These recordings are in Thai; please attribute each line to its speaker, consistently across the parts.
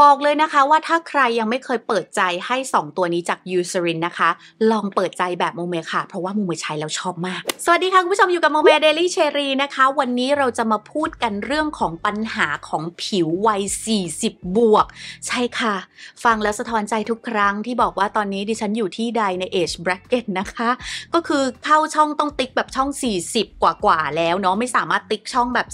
Speaker 1: บอกเลยนะคะว่าถ้าใครยังไม่เคยเปิดใจให้ 2 ตัวนี้จากยูซรินนะคะ ลองเปิดใจแบบโมเมค่ะเพราะว่าโมเมใช้แล้วชอบมาก สวัสดีค่ะคุณผู้ชมอยู่กับโมเมเดลี่เชอรีนะคะ วันนี้เราจะมาพูดกันเรื่องของปัญหาของผิววัย40บวกใช่ค่ะ ฟังแล้วสะท้อนใจทุกครั้งที่บอกว่าตอนนี้ดิฉันอยู่ที่ใดในเอชแบ็กเก็ตนะคะ ก็คือเข้าช่องต้องติ๊กแบบช่อง 40 กว่ากว่าแล้วเนาะไม่สามารถติ๊กช่องแบบ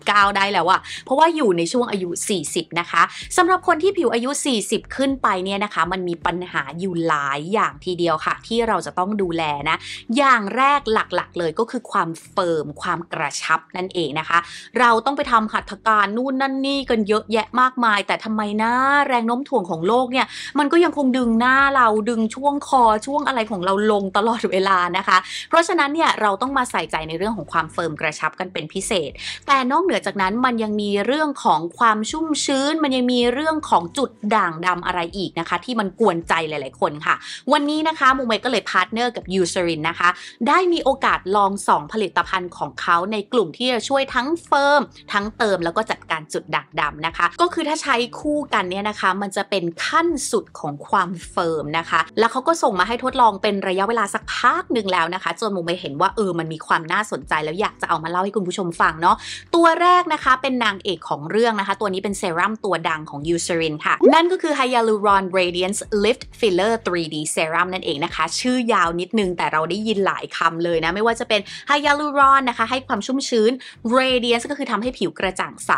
Speaker 1: 30-39 ได้แล้วอะเพราะว่าอยู่ในช่วงอายุ 40 นะคะสำหรับคนที่ผิวอายุ 40 ขึ้นไปเนี่ยนะคะ มันมีปัญหาอยู่หลายอย่างทีเดียวค่ะ ที่เราจะต้องดูแลนะอย่างแรกหลักๆเลยก็คือความเฟิร์ม ความกระชับนั่นเองนะคะ เราต้องไปทำหัตถการนู่นนั่นนี่กันเยอะแยะมากมาย แต่ทำไมนะแรงโน้มถ่วงของโลกเนี่ยมันก็ยังคงดึงหน้าเราดึงช่วงคอช่วงอะไรของเราลงตลอดเวลานะคะ เพราะฉะนั้นเนี่ยเราต้องมาใส่ใจในเรื่องของความเฟิร์มกระชับกันเป็นพิเศษ แต่นอกเหนือจากนั้นมันยังมีเรื่องของความชุ่มชื้นมันยังมีเรื่องของจุดด่างดำอะไรอีกนะคะ ที่มันกวนใจหลายๆคนค่ะ วันนี้นะคะมุมเมก็เลยพาร์ทเนอร์กับยูซรินนะคะ ได้มีโอกาสลอง2ผลิตภัณฑ์ของเขาในกลุ่มที่จะช่วยทั้งเฟิร์มทั้งเติมแล้วก็จัดการจุดด่างดำนะคะ ก็คือถ้าใช้คู่กันเนี่ยนะคะมันจะเป็นขั้นสุดของความเฟิร์มนะคะ แล้วเขาก็ส่งมาให้ทดลองเป็นระยะเวลาสักพักหนึ่งแล้วนะคะจนมุมเมเห็นว่าเออมันมีความน่าสนใจแล้วอยากจะเอามาเล่าให้คุณผู้ชมฟังเนาะตัวแรกนะคะเป็นนางเอกของเรื่องนะคะตัวนี้เป็นเซรั่มตัวดังังของยูซรินค่ะ นั่นก็คือ Hyaluron Radiance Lift Filler 3D Serum นั่นเองนะคะ ชื่อยาวนิดนึงแต่เราได้ยินหลายคำเลยนะไม่ว่าจะเป็น Hyaluron นะคะ ให้ความชุ่มชื้น Radiance ก็คือทำให้ผิวกระจ่างใส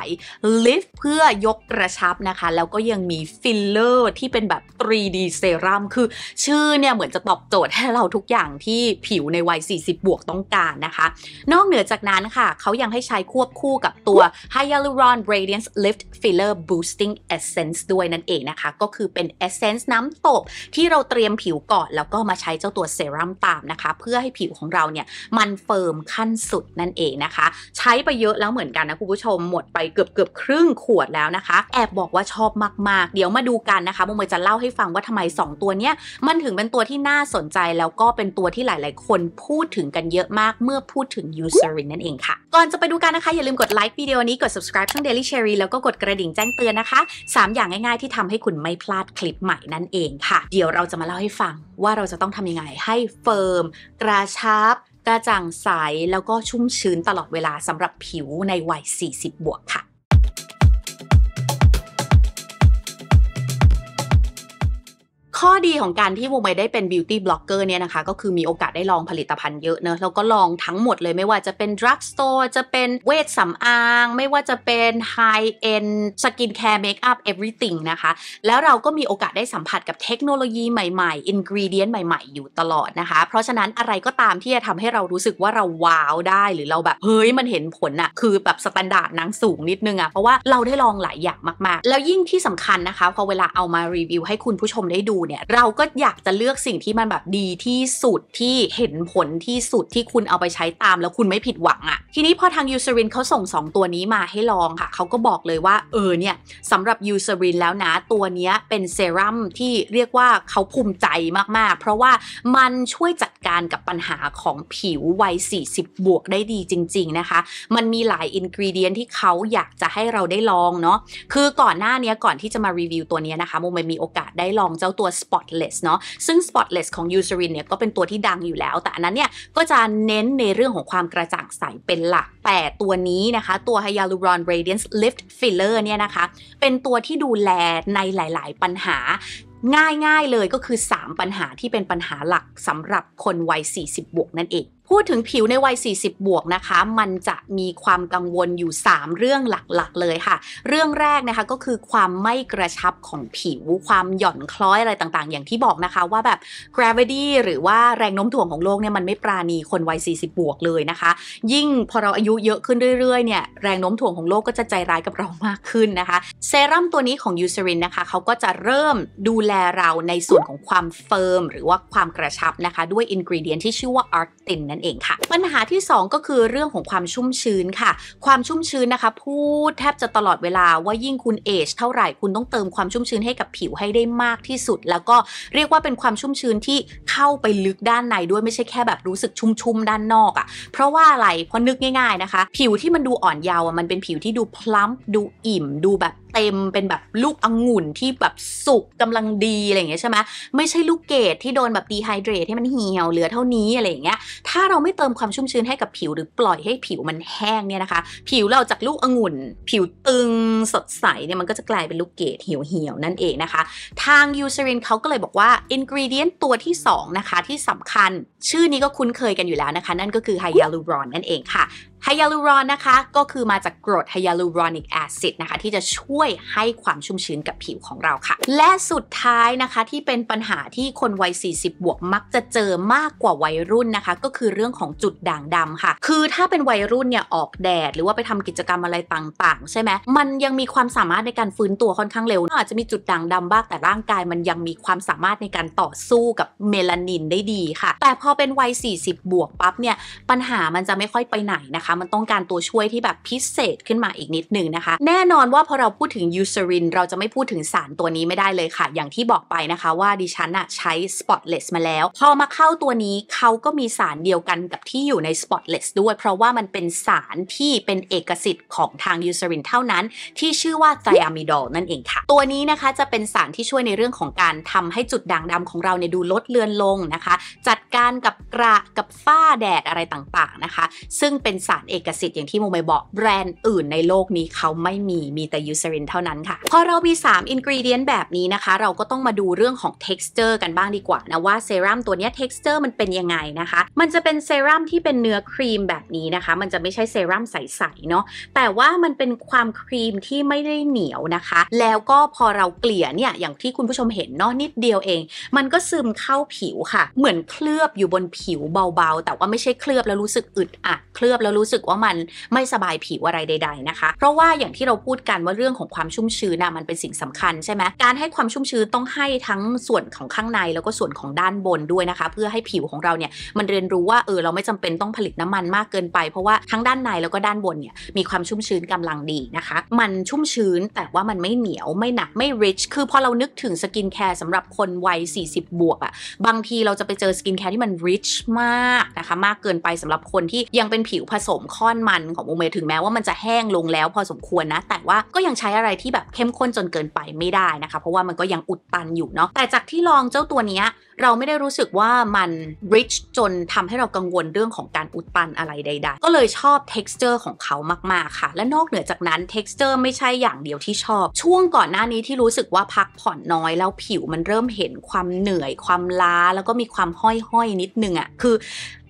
Speaker 1: Lift เพื่อยกกระชับนะคะ แล้วก็ยังมี Filler ที่เป็นแบบ 3D Serum คือชื่อเนี่ยเหมือนจะตอบโจทย์ให้เราทุกอย่างที่ผิวในวัย40 บวกต้องการนะคะ นอกเหนือจากนั้นค่ะเขายังให้ใช้ควบคู่กับตัว Hyaluron Radiance Lift Filler Boosting l e n s i n g Essence ด้วยนั่นเองนะคะ ก็คือเป็น Essence น้ำตบ ที่เราเตรียมผิวก่อนแล้วก็มาใช้เจ้าตัวเซรั่มตามนะคะเพื่อให้ผิวของเราเนี่ยมันเฟิร์มขั้นสุดนั่นเองนะคะ ใช้ไปเยอะแล้วเหมือนกันนะ คุณผู้ชมหมดไปเกือบเกือบครึ่งขวดแล้วนะคะ แอบบอกว่าชอบมาก ๆ เดี๋ยวมาดูกันนะคะโมเมจะเล่าให้ฟังว่าทำไม 2 ตัวเนี้ยมันถึงเป็นตัวที่น่าสนใจแล้วก็เป็นตัวที่หลายๆ คนพูดถึงกันเยอะมากเมื่อพูดถึงยูซารินนั่นเองค่ะก่อนจะไปดูกันนะคะอย่าลืมกดไลค์วิดีโอนี้กด subscribe ช่อง Daily Cherry แล้วก็กดกระดิ่งแจ้งเตือนนะคะ3 อย่างง่าย ๆที่ทำให้คุณไม่พลาดคลิปใหม่นั่นเองค่ะ เดี๋ยวเราจะมาเล่าให้ฟังว่าเราจะต้องทำยังไงให้เฟิร์มกระชับกระจ่างใสแล้วก็ชุ่มชื้นตลอดเวลาสำหรับผิวในวัย40 บวกค่ะข้อดีของการที่วงไปได้เป็นบิวตี้บล็อกเกอร์เนี่ยนะคะ ก็คือมีโอกาสได้ลองผลิตภัณฑ์เยอะเนอะแล้วก็ลองทั้งหมดเลยไม่ว่าจะเป็นดรักสโตร์จะเป็นเวชสำอาง ไม่ว่าจะเป็นไฮเอ็นสกินแคร์เมคอัพเอเ e r y t h i n g นะคะแล้วเราก็มีโอกาสได้สัมผัสกับเทคโนโลยีใหม่ๆอินกรีเดียนใหม่ๆอยู่ตลอดนะคะ เพราะฉะนั้นอะไรก็ตามที่จะทำให้เรารู้สึกว่าเราว้าวได้หรือเราแบบ เฮ้ยมันเห็นผลอะคือแบบสแตนดาร์ดนังสูงนิดนึงอะเพราะว่าเราได้ลองหลายอย่างมากๆแล้วยิ่งที่สำคัญนะคะพอเวลาเอามารีวิว ให้คุณผู้ชมได้ดูเนี่ยเราก็อยากจะเลือกสิ่งที่มันแบบดีที่สุดที่เห็นผลที่สุดที่คุณเอาไปใช้ตามแล้วคุณไม่ผิดหวังอะ่ะทีนี้พอทางยูซรินเขาส่ง 2 ตัวนี้มาให้ลองค่ะเขาก็บอกเลยว่าเออเนี่ยสำหรับยูซรินแล้วนะ ตัวนี้เป็นเซรั่มที่เรียกว่าเขาภูมิใจมากๆ เพราะว่ามันช่วยจัดการกับปัญหาของผิววัย40บวกได้ดีจริงๆนะคะ มันมีหลายอินกรีเดียนที่เขาอยากจะให้เราได้ลองเนาะคือก่อนหน้านี้ก่อนที่จะมารีวิวตัวนี้นะคะมุมมีโอกาสได้ลองเจ้าตัว spotless เนาะ ซึ่ง spotless ของ u c e r i n เนี่ยก็เป็นตัวที่ดังอยู่แล้ว แต่อันนั้นเนี่ย ก็จะเน้นในเรื่องของความกระจ่างใสเป็นหลัก แต่ตัวนี้นะคะ ตัว Hyaluron Radiance Lift Filler เนี่ยนะคะ เป็นตัวที่ดูแลในหลาย ๆปัญหา ง่ายๆเลยก็คือ 3 ปัญหาที่เป็นปัญหาหลักสำหรับคนวัย40 บวกนั่นเองพูดถึงผิวในวัย40บวกนะคะ มันจะมีความกังวลอยู่ 3 เรื่องหลักๆเลยค่ะ เรื่องแรกนะคะก็คือความไม่กระชับของผิว ความหย่อนคล้อยอะไรต่างๆ อย่างที่บอกนะคะว่าแบบ gravity หรือว่าแรงโน้มถ่วงของโลกเนี่ยมันไม่ปราณีคนวัย40บวกเลยนะคะ ยิ่งพอเราอายุเยอะขึ้นเรื่อยๆเนี่ยแรงโน้มถ่วงของโลกก็จะใจร้ายกับเรามากขึ้นนะคะ เซรั่มตัวนี้ของยูซรินนะคะเขาก็จะเริ่มดูแลเราในส่วนของความเฟิร์มหรือว่าความกระชับนะคะ ด้วยอินกรีเดียนที่ชื่อว่าอาร์ตินนั่นนเองค่ะปัญหาที่2ก็คือเรื่องของความชุ่มชื้นค่ะความชุ่มชื้นนะคะพูดแทบจะตลอดเวลาว่ายิ่งคุณเอชเท่าไหร่คุณต้องเติมความชุ่มชื้นให้กับผิวให้ได้มากที่สุด แล้วก็เรียกว่าเป็นความชุ่มชื้นที่เข้าไปลึกด้านในด้วยไม่ใช่แค่แบบรู้สึกชุ่มๆด้านนอกอะ่ะเพราะว่าอะไรเพราะนึกง่ายๆนะคะผิวที่มันดูอ่อนเยาว์อ่ะมันเป็นผิวที่ดูพลัมดูอิ่ม ดูแบบเต็ม เป็นแบบลูกองุ่นที่แบบสุกกำลังดีอะไรอย่างเงี้ยใช่ไหมไม่ใช่ลูกเกดที่โดนแบบดีไฮเดรตให้มันเหี่ยวเหลือเท่านี้อะไรอย่างเงี้ยถ้าาเราไม่เติมความชุ่มชื้นให้กับผิวหรือปล่อยให้ผิวมันแห้งเนี่ยนะคะ ผิวเราจากลูกองุ่น ผิวตึงสดใสเนี่ยมันก็จะกลายเป็นลูกเกดเหี่ยวๆ นั่นเองนะคะ ทางยูเซรินเขาก็เลยบอกว่าอินกริเดียนตัวที่ 2 นะคะที่สำคัญชื่อนี้ก็คุ้นเคยกันอยู่แล้วนะคะ นั่นก็คือไฮยาลูรอนนั่นเองค่ะไฮยาลูรอนนะคะก็คือมาจากกรดไฮยาลูรอนิกแอซิดนะคะ ที่จะช่วยให้ความชุ่มชื้นกับผิวของเราค่ะ และสุดท้ายนะคะที่เป็นปัญหาที่คนวัย40บวกมักจะเจอมากกว่าวัยรุ่นนะคะ ก็คือเรื่องของจุดด่างดำค่ะ คือถ้าเป็นวัยรุ่นเนี่ยออกแดดหรือว่าไปทำกิจกรรมอะไรต่างๆ ใช่ไหมมันยังมีความสามารถในการฟื้นตัวค่อนข้างเร็วอาจจะมีจุดด่างดำบ้าง แต่ร่างกายมันยังมีความสามารถในการต่อสู้กับเมลานินได้ดีค่ะแต่พอเป็นวัย40บวกปั๊บเนี่ยปัญหามันจะไม่ค่อยไปไหนนะคะมันต้องการตัวช่วยที่แบบพิเศษขึ้นมาอีกนิดหนึ่งนะคะ แน่นอนว่าพอเราพูดถึงยูซารินเราจะไม่พูดถึงสารตัวนี้ไม่ได้เลยค่ะ อย่างที่บอกไปนะคะว่าดิฉันอะใช้ spotless มาแล้ว พอมาเข้าตัวนี้เขาก็มีสารเดียวกันกับที่อยู่ใน spotless ด้วย เพราะว่ามันเป็นสารที่เป็นเอกสิทธิ์ของทางยูซารินเท่านั้น ที่ชื่อว่าไทอะมิดอลนั่นเองค่ะ ตัวนี้นะคะจะเป็นสารที่ช่วยในเรื่องของการทำให้จุดด่างดำของเราเนี่ยดูลดเลือนลงนะคะ จัดการกับกระกับฝ้าแดดอะไรต่างๆนะคะ ซึ่งเป็นสารรเอกสิทธิ์อย่างที่โมไปบอกแบรนด์อื่นในโลกนี้เขาไม่มีมีแต่ยูซารินเท่านั้นค่ะ พอเรามี3อินกรีเดียนแบบนี้นะคะเราก็ต้องมาดูเรื่องของ texture กันบ้างดีกว่านะว่าเซรั่มตัวนี้ texture มันเป็นยังไงนะคะมันจะเป็นเซรั่มที่เป็นเนื้อครีมแบบนี้นะคะมันจะไม่ใช่เซรั่มใสๆเนาะแต่ว่ามันเป็นความครีมที่ไม่ได้เหนียวนะคะ แล้วก็พอเราเกลี่ยเนี่ยอย่างที่คุณผู้ชมเห็นเนาะนิดเดียวเอง มันก็ซึมเข้าผิวค่ะ เหมือนเคลือบอยู่บนผิวเบาๆ แต่ว่าไม่ใช่เคลือบแล้วรู้สึกอึดอัดเคลือบแล้วรู้สึกว่ามันไม่สบายผิวอะไรใดๆนะคะ เพราะว่าอย่างที่เราพูดกันว่าเรื่องของความชุ่มชื้นนะมันเป็นสิ่งสำคัญใช่ไหมการให้ความชุ่มชื้นต้องให้ทั้งส่วนของข้างในแล้วก็ส่วนของด้านบนด้วยนะคะเพื่อให้ผิวของเราเนี่ยมันเรียนรู้ว่าเออเราไม่จำเป็นต้องผลิตน้ำมันมากเกินไป เพราะว่าทั้งด้านในแล้วก็ด้านบนเนี่ยมีความชุ่มชื้นกำลังดีนะคะมันชุ่มชื้นแต่ว่ามันไม่เหนียวไม่หนักไม่ rich คือพอเรานึกถึงสกินแคร์สำหรับคนวัย40บวกอะบางทีเราจะไปเจอสกินแคร์ที่มัน rich มากนะคะมากเกินไปสำหรับคนที่ยังเป็นผิวผสมข้อนมันของโอเมถึงแม้ว่า มันจะแห้งลงแล้วพอสมควรนะแต่ว่าก็ยังใช้อะไรที่แบบเข้มข้นจนเกินไปไม่ได้นะคะ เพราะว่ามันก็ยังอุดตันอยู่เนาะแต่จากที่ลองเจ้าตัวนี้เราไม่ได้รู้สึกว่ามัน rich จนทำให้เรากังวลเรื่องของการอุดตันอะไรใด ๆ ก็เลยชอบ texture ของเขามากๆค่ะและนอกเหนือจากนั้น texture ไม่ใช่อย่างเดียวที่ชอบช่วงก่อนหน้านี้ที่รู้สึกว่าพักผ่อนน้อยแล้วผิวมันเริ่มเห็นความเหนื่อยความล้าแล้วก็มีความห้อยๆนิดนึงอะ่ะคือ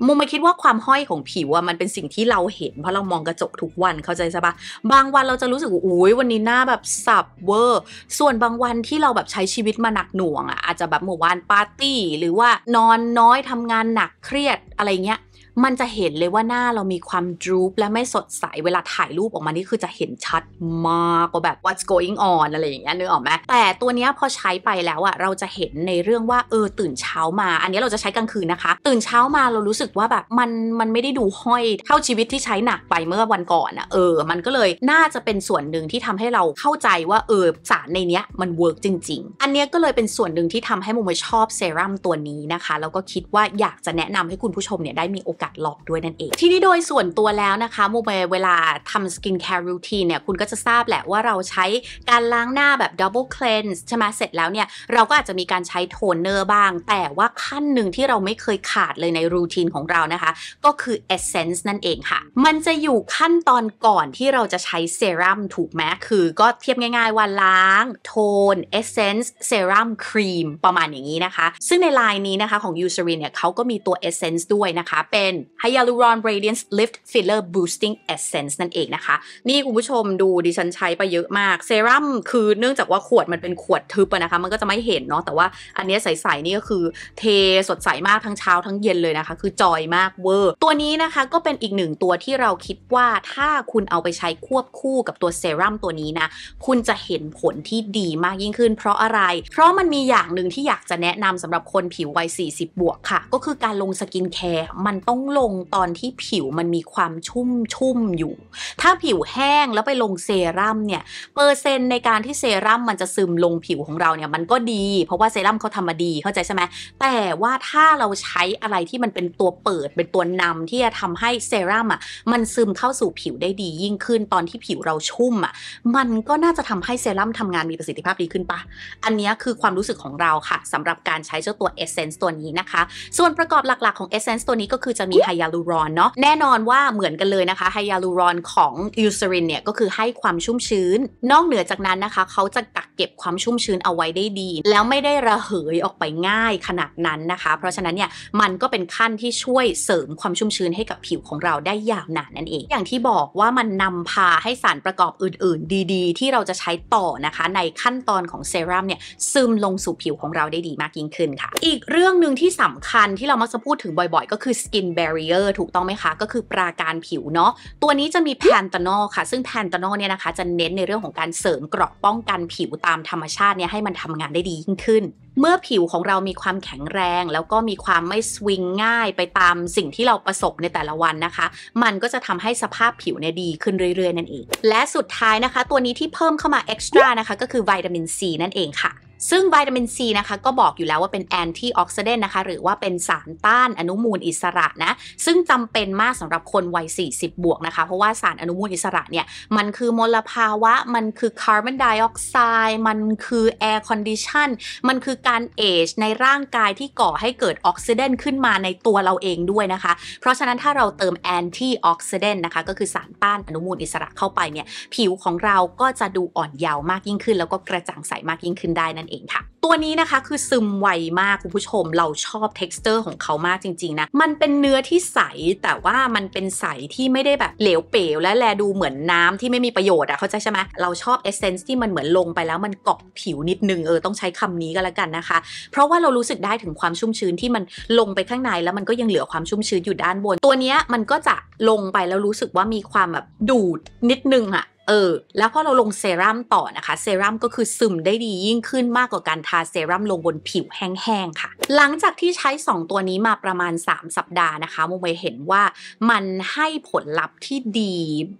Speaker 1: มุมไม่คิดว่าความห้อยของผิวอะ่ะมันเป็นสิ่งที่เราเห็นเพราะเรามองกระจกทุกวันเข้าใจใช่ปะบางวันเราจะรู้สึกว่าอุ้ยวันนี้หน้าแบบสับเวอร์ ส่วนบางวันที่เราแบบใช้ชีวิตมาหนักหน่วงอ่ะอาจจะแบบเมื่อวานปาร์ตี้ หรือว่านอนน้อยทำงานหนักเครียดอะไรเงี้ยมันจะเห็นเลยว่าหน้าเรามีความดรูปและไม่สดใสเวลาถ่ายรูปออกมานี่คือจะเห็นชัดมากกว่าแบบ what's going on อะไรอย่างเงี้ยนึกออกไหมแต่ตัวเนี้ยพอใช้ไปแล้วอะเราจะเห็นในเรื่องว่าเออ ตื่นเช้ามา อันนี้เราจะใช้กลางคืนนะคะ ตื่นเช้ามาเรารู้สึกว่าแบบมันมันไม่ได้ดูห้อยเท่าชีวิตที่ใช้หนักไปเมื่อวันก่อนอะเออมันก็เลยน่าจะเป็นส่วนหนึ่งที่ทำให้เราเข้าใจว่าเออสารในเนี้ยมันเวิร์กจริงๆอันเนี้ยก็เลยเป็นส่วนหนึ่งที่ทำให้มุมชอบเซรั่มตัวนี้นะคะแล้วก็คิดว่าอยากจะแนะนำให้คุณผู้ชมเนี่ยได้มีโอกกัดหลอกด้วยนั่นเอง ทีนี้โดยส่วนตัวแล้วนะคะโมเบเวลาทำสกินแคร์รูทีนเนี่ย คุณก็จะทราบแหละว่าเราใช้การล้างหน้าแบบดับเบิลคลีนส์ใช่ไหมเสร็จแล้วเนี่ย เราก็อาจจะมีการใช้โทนเนอร์บ้าง แต่ว่าขั้นหนึ่งที่เราไม่เคยขาดเลยในรูทีนของเรานะคะ ก็คือเอเซนส์นั่นเองค่ะ มันจะอยู่ขั้นตอนก่อนที่เราจะใช้เซรั่มถูกไหมคือก็เทียบง่าย ๆว่าล้างโทนเอเซนส์เซรั่มครีมประมาณอย่างนี้นะคะซึ่งในไลน์นี้นะคะของยูซรินเนี่ยเขาก็มีตัวเอเซนส์ด้วยนะคะเป็นนไฮยาลูรอนเรเดียนส์ลิฟต์ฟิลเลอร์บูสติ้งเอเซนส์นั่นเองนะคะ นี่คุณผู้ชมดูดิฉันใช้ไปเยอะมาก เซรั่มคือเนื่องจากว่าขวดมันเป็นขวดทึบนะคะ มันก็จะไม่เห็นเนาะแต่ว่าอันนี้ใสๆนี่ก็คือเทสดใสมากทั้งเช้าทั้งเย็นเลยนะคะ คือจอยมากเวอร์ ตัวนี้นะคะก็เป็นอีกหนึ่งตัวที่เราคิดว่าถ้าคุณเอาไปใช้ควบคู่กับตัวเซรั่มตัวนี้นะคุณจะเห็นผลที่ดีมากยิ่งขึ้น เพราะอะไรเพราะมันมีอย่างหนึ่งที่อยากจะแนะนำสำหรับคนผิววัย40บวกค่ะก็คือการลงสกินแคร์มันต้องลงตอนที่ผิวมันมีความชุ่มชุ่มอยู่ ถ้าผิวแห้งแล้วไปลงเซรั่มเนี่ยเปอร์เซ็นต์ในการที่เซรั่มมันจะซึมลงผิวของเราเนี่ยมันก็ดีเพราะว่าเซรั่มเขาทำมาดีเข้าใจใช่ไหมแต่ว่าถ้าเราใช้อะไรที่มันเป็นตัวเปิดเป็นตัวนำที่จะทำให้เซรั่มอ่ะมันซึมเข้าสู่ผิวได้ดี ยิ่งขึ้นตอนที่ผิวเราชุ่มอ่ะมันก็น่าจะทำให้เซรั่มทำงานมีประสิทธิภาพดีขึ้นปะอันนี้คือความรู้สึกของเราค่ะ สำหรับการใช้เจ้าตัวเอเซนส์ตัวนี้นะคะ ส่วนประกอบหลัก ๆของเอเซนส์ตัวนี้ก็คือจะมีไฮยาลูรอนเนาะแน่นอนว่าเหมือนกันเลยนะคะไฮยาลูรอนของอิวซรินเนี่ยก็คือให้ความชุ่มชื้นนอกเหนือจากนั้นนะคะเขาจะกักเก็บความชุ่มชื้นเอาไว้ได้ดี แล้วไม่ได้ระเหยออกไปง่ายขนาดนั้นนะคะ เพราะฉะนั้นเนี่ยมันก็เป็นขั้นที่ช่วยเสริมความชุ่มชื้นให้กับผิวของเราได้อย่างหนานนั่นเอง อย่างที่บอกว่ามันนำพาให้สารประกอบอื่น ๆดีๆ ที่เราจะใช้ต่อนะคะในขั้นตอนของเซรั่มเนี่ยซึมลงสู่ผิวของเราได้ดีมากยิ่งขึ้นค่ะอีกเรื่องหนึ่งที่สำคัญที่เรามักจะพูดถึงบ่อยๆ ก็คือสกินเบ barrier ถูกต้องไหมคะก็คือปราการผิวเนาะตัวนี้จะมีแพนตานอลค่ะ ซึ่งแพนตานอลเนี่ยนะคะ จะเน้นในเรื่องของการเสริมเกราะป้องกันผิวตามธรรมชาติเนี่ยให้มันทำงานได้ดียิ่งขึ้น เมื่อผิวของเรามีความแข็งแรง แล้วก็มีความไม่สวิงง่ายไปตามสิ่งที่เราประสบในแต่ละวันนะคะ มันก็จะทำให้สภาพผิวเนี่ยดีขึ้นเรื่อยๆ นั่นเอง และสุดท้ายนะคะ ตัวนี้ที่เพิ่มเข้ามาเอ็กซ์ตร้านะคะก็คือวิตามินซีนั่นเองค่ะซึ่งวิตามินซีนะคะก็บอกอยู่แล้วว่าเป็นแอนตี้ออกซิเดนต์นะคะหรือว่าเป็นสารต้านอนุมูลอิสระนะซึ่งจำเป็นมากสำหรับคนวัย 40 บวกนะคะเพราะว่าสารอนุมูลอิสระเนี่ยมันคือมลภาวะมันคือคาร์บอนไดออกไซด์มันคือแอร์คอนดิชันมันคือการเอจในร่างกายที่ก่อให้เกิดออกซิเดนต์ขึ้นมาในตัวเราเองด้วยนะคะ เพราะฉะนั้นถ้าเราเติมแอนตี้ออกซิเดนต์นะคะก็คือสารต้านอนุมูลอิสระเข้าไปเนี่ยผิวของเราก็จะดูอ่อนเยาว์มากยิ่งขึ้น แล้วก็กระจ่างใสมากยิ่งขึ้นได้นั่นเองเองค่ะตัวนี้นะคะคือซึมไวมากคุณผู้ชมเราชอบ t e x t อร์ของเขามากจริงๆนะมันเป็นเนื้อที่ใสแต่ว่ามันเป็นใสที่ไม่ได้แบบเหลวเป๋วและแลดูเหมือนน้ำที่ไม่มีประโยชน์อะเข้าใจใช่ไหมเราชอบเอเซนส์ที่มันเหมือนลงไปแล้วมันเกาะผิวนิดนึงเออต้องใช้คำนี้ก็แล้วกันนะคะ เพราะว่าเรารู้สึกได้ถึงความชุ่มชื้นที่มันลงไปข้างในแล้วมันก็ยังเหลือความชุ่มชื้นอยู่ด้านบน ตัวนี้มันก็จะลงไปแล้วรู้สึกว่ามีความแบบดูดนิดนึงอะเออ แล้วพอเราลงเซรั่มต่อนะคะ เซรั่มก็คือซึมได้ดียิ่งขึ้นมากกว่าการทาเซรั่มลงบนผิวแห้งๆค่ะ หลังจากที่ใช้ 2 ตัวนี้มาประมาณ 3 สัปดาห์นะคะมุมไปเห็นว่ามันให้ผลลัพธ์ที่ดี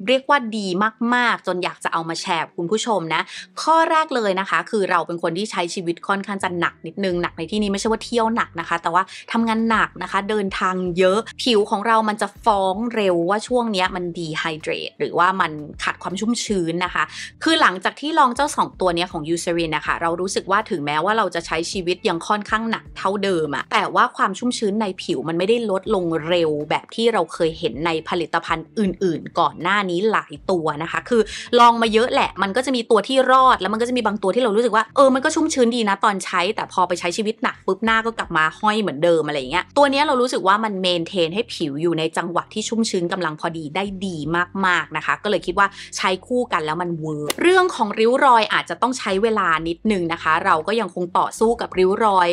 Speaker 1: เรียกว่าดีมากๆ จนอยากจะเอามาแชร์คุณผู้ชมนะ ข้อแรกเลยนะคะ คือเราเป็นคนที่ใช้ชีวิตค่อนข้างจะหนักนิดนึงหนักในที่นี้ไม่ใช่ว่าเที่ยวหนักนะคะ แต่ว่าทำงานหนักนะคะเดินทางเยอะผิวของเรามันจะฟ้องเร็วว่าช่วงนี้มันดีไฮเดรตหรือว่ามันขาดความชุ่มชื้นนะคะ คือหลังจากที่ลองเจ้า 2 ตัวนี้ของยูเซรินนะคะ เรารู้สึกว่าถึงแม้ว่าเราจะใช้ชีวิตยังค่อนข้างหนักเท่าเดิมอะแต่ว่าความชุ่มชื้นในผิวมันไม่ได้ลดลงเร็วแบบที่เราเคยเห็นในผลิตภัณฑ์อื่นๆก่อนหน้านี้หลายตัวนะคะ คือลองมาเยอะแหละมันก็จะมีตัวที่รอดแล้วมันก็จะมีบางตัวที่เรารู้สึกว่าเออ มันก็ชุ่มชื้นดีนะ ตอนใช้ แต่พอไปใช้ชีวิตหนักปุ๊บหน้าก็กลับมาห้อยเหมือนเดิมอะไรอย่างเงี้ย ตัวนี้เรารู้สึกว่ามันเมนเทนให้ผิวอยู่ในจังหวะที่ชุ่มชื้นกำลังพอดีได้ดีมากๆนะคะ ก็เลยคิดว่าใช้คู่กันแล้วมันเวิร์กเรื่องของริ้วรอยอาจจะต้องใช้เวลานิดนึงนะคะ เราก็ยังคงต่อสู้กับริ้วรอย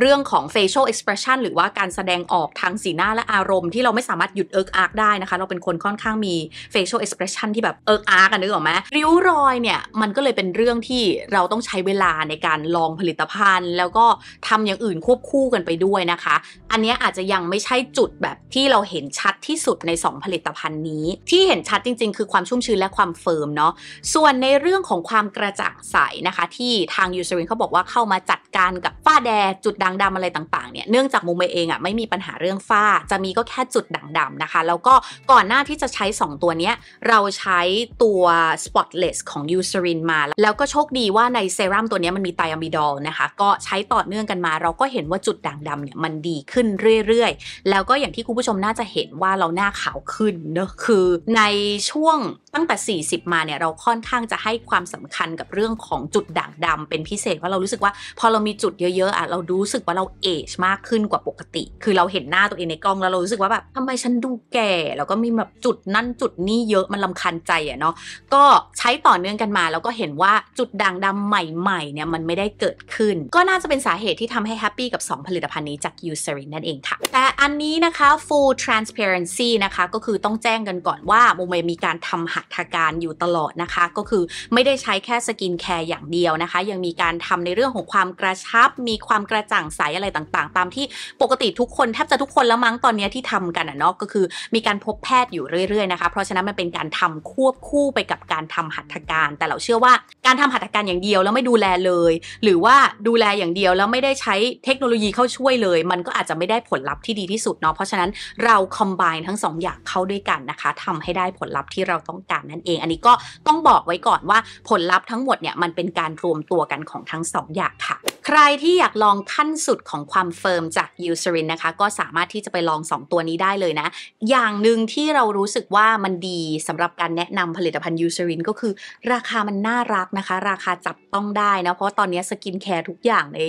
Speaker 1: เรื่องของ facial expression หรือว่าการแสดงออกทางสีหน้าและอารมณ์ที่เราไม่สามารถหยุดเอิกอาร์กได้นะคะ เราเป็นคนค่อนข้างมี facial expression ที่แบบเอิกอาร์กกันนึกออกไหมริ้วรอยเนี่ยมันก็เลยเป็นเรื่องที่เราต้องใช้เวลาในการลองผลิตภัณฑ์ แล้วก็ทำอย่างอื่นควบคู่กันไปด้วยนะคะ อันนี้อาจจะยังไม่ใช่จุดแบบที่เราเห็นชัดที่สุดใน 2 ผลิตภัณฑ์นี้ ที่เห็นชัดจริงๆคือความชุ่มชื้นและความเฟฟิร์มเนาะส่วนในเรื่องของความกระจ่างใสนะคะ ที่ทางยูเซรินเขาบอกว่าเข้ามาจัดการกับฝ้าแดงจุดด่างดำอะไรต่างๆเนี่ยเนื่องจากมุมเองอะ่ะไม่มีปัญหาเรื่องฝ้า จะมีก็แค่จุดด่างดำนะคะ แล้วก็ก่อนหน้าที่จะใช้ 2 ตัวเนี้ย เราใช้ตัว spotless ของยูเซรินมาแล้วก็โชคดีว่าในเซรั่มตัวนี้มันมีไตอะมิดอลนะคะ ก็ใช้ต่อเนื่องกันมาเราก็เห็นว่าจุดด่างดำเนี่ยมันดีขึ้นเรื่อยๆแล้วก็อย่างที่คุณผู้ชมน่าจะเห็นว่าเราหน้าขาวขึ้นเนอะคือในช่วงตั้งแต่ 40 มาเนี่ยเราค่อนข้างจะให้ความสำคัญกับเรื่องของจุดด่างดำเป็นพิเศษเพราะเรารู้สึกว่าพอเรามีจุดเยอะๆอ่ะเรารู้สึกว่าเราเอชมากขึ้นกว่าปกติ คือเราเห็นหน้าตัวเองในกล้องแล้วเรารู้สึกว่าแบบทำไมฉันดูแก่แล้วก็มีแบบจุดนั่นจุดนี้เยอะมันลาคาญใจอ่ะเนาะก็ใช้ต่อเนื่องกันมาแล้วก็เห็นว่าจุดด่างดำใหม่ๆเนี่ยมันไม่ได้เกิดขึ้นก็น่าจะเป็นสาเหตุที่ทำให้แฮปปี้กับ 2 ผลิตภัณฑ์นี้จากยูเซรินนั่นเองค่ะแต่อันนี้นะคะ full transparency นะคะก็คือต้องแจ้งกันก่อนว่าโมเมมีการทำหัตการอยู่ตลอดนะคะก็คือไม่ได้ใช้แค่สกินแคร์อย่างเดียวนะคะ ยังมีการทำในเรื่องของความกระชับ มีความกระจ่างใสอะไรต่างๆ ตามที่ปกติทุกคนแทบจะทุกคนแล้วมั้งตอนนี้ที่ทำกันอ่ะเนาะก็คือมีการพบแพทย์อยู่เรื่อยๆนะคะเพราะฉะนั้นมันเป็นการทำควบคู่ไปกับการทำหัตถการแต่เราเชื่อว่าการทำหัตถการอย่างเดียวแล้วไม่ดูแลเลย หรือว่าดูแลอย่างเดียวแล้วไม่ได้ใช้เทคโนโลยีเข้าช่วยเลย มันก็อาจจะไม่ได้ผลลัพธ์ที่ดีที่สุดเนาะเพราะฉะนั้นเราคอมไบน์ทั้ง2ออย่างเข้าด้วยกันนะคะ ทำให้ได้ผลลัพธ์ที่เราต้องการนั่นเอง อันนี้ก็ต้องบอกไว้ก่อนว่าผลลัพธ์ทั้งหมดเนี่ยมันเป็นการรวมตัวกันของทั้ง 2ออย่างค่ะ ใครที่อยากลองขั้นสุดของความเฟิร์มจากยูซรินนะคะก็สามารถที่จะไปลอง 2 ตัวนี้ได้เลยนะ อย่างหนึ่งที่เรารู้สึกว่ามันดีสำหรับการแนะนำผลิตภัณฑ์ยูซรินก็คือ ราคามันน่ารักนะะคะราคาจับต้องได้นะเพราะตอนนี้สกินแคร์ทุกอย่างใน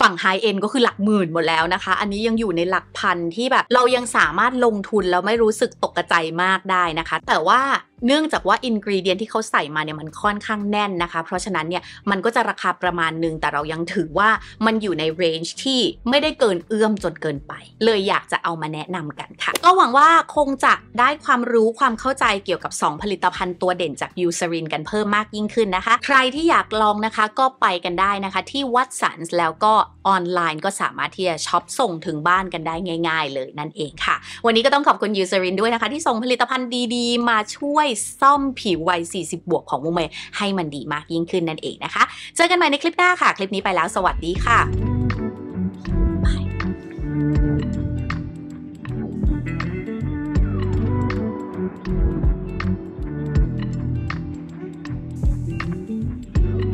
Speaker 1: ฝั่งไฮเอ็นก็คือหลักหมื่นหมดแล้วนะคะ อันนี้ยังอยู่ในหลักพันที่แบบเรายังสามารถลงทุนแล้วไม่รู้สึกตกใจมากได้นะคะแต่ว่าเนื่องจากว่าอินกรีเดียนที่เขาใส่มาเนี่ยมันค่อนข้างแน่นนะคะ เพราะฉะนั้นเนี่ยมันก็จะราคาประมาณนึงแต่เรายังถือว่ามันอยู่ในเรนจ์ที่ไม่ได้เกินเอื้อมจนเกินไป เลยอยากจะเอามาแนะนำกันค่ะ ก็หวังว่าคงจะได้ความรู้ความเข้าใจเกี่ยวกับ 2 ผลิตภัณฑ์ตัวเด่นจากยูซารินกันเพิ่มมากยิ่งขึ้นนะคะ ใครที่อยากลองนะคะก็ไปกันได้นะคะที่วัดสันแล้วก็ออนไลน์ก็สามารถที่จะช็อปส่งถึงบ้านกันได้ง่ายๆเลยนั่นเองค่ะ วันนี้ก็ต้องขอบคุณยูซารินด้วยนะคะที่ส่งผลิตภัณฑ์ดีๆ มาช่วยซ่อมผิววัย 40 บวกของมุงเมย์ให้มันดีมากยิ่งขึ้นนั่นเองนะคะ เจอกันใหม่ในคลิปหน้าค่ะ คลิปนี้ไปแล้ว สวัสดีค่ะ y